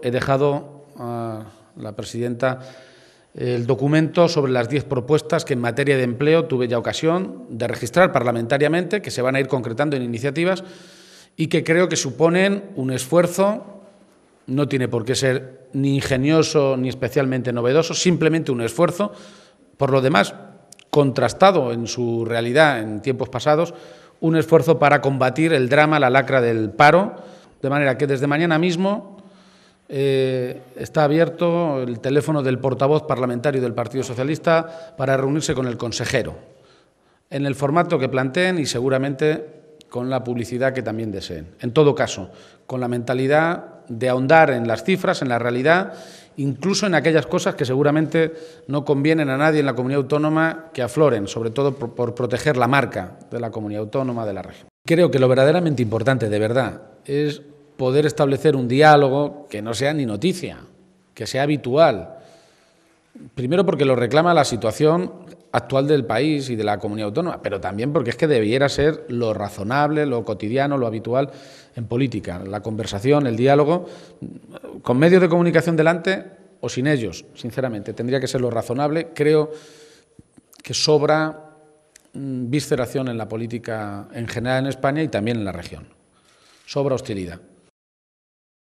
He dejado a la presidenta el documento sobre las diez propuestas que en materia de empleo tuve ya ocasión de registrar parlamentariamente, que se van a ir concretando en iniciativas y que creo que suponen un esfuerzo, no tiene por qué ser ni ingenioso ni especialmente novedoso, simplemente un esfuerzo, por lo demás, contrastado en su realidad en tiempos pasados, un esfuerzo para combatir el drama, la lacra del paro, de manera que desde mañana mismo eh, está abierto el teléfono del portavoz parlamentario del Partido Socialista para reunirse con el consejero, en el formato que planteen y seguramente con la publicidad que también deseen. En todo caso, con la mentalidad de ahondar en las cifras, en la realidad, incluso en aquellas cosas que seguramente no convienen a nadie en la comunidad autónoma que afloren, sobre todo por, por proteger la marca de la comunidad autónoma de la región. Creo que lo verdaderamente importante, de verdad, es poder establecer un diálogo que no sea ni noticia, que sea habitual. Primero porque lo reclama la situación actual del país y de la comunidad autónoma, pero también porque es que debiera ser lo razonable, lo cotidiano, lo habitual en política, la conversación, el diálogo, con medios de comunicación delante o sin ellos, sinceramente, tendría que ser lo razonable. Creo que sobra mm, visceración en la política en general en España y también en la región. Sobra hostilidad.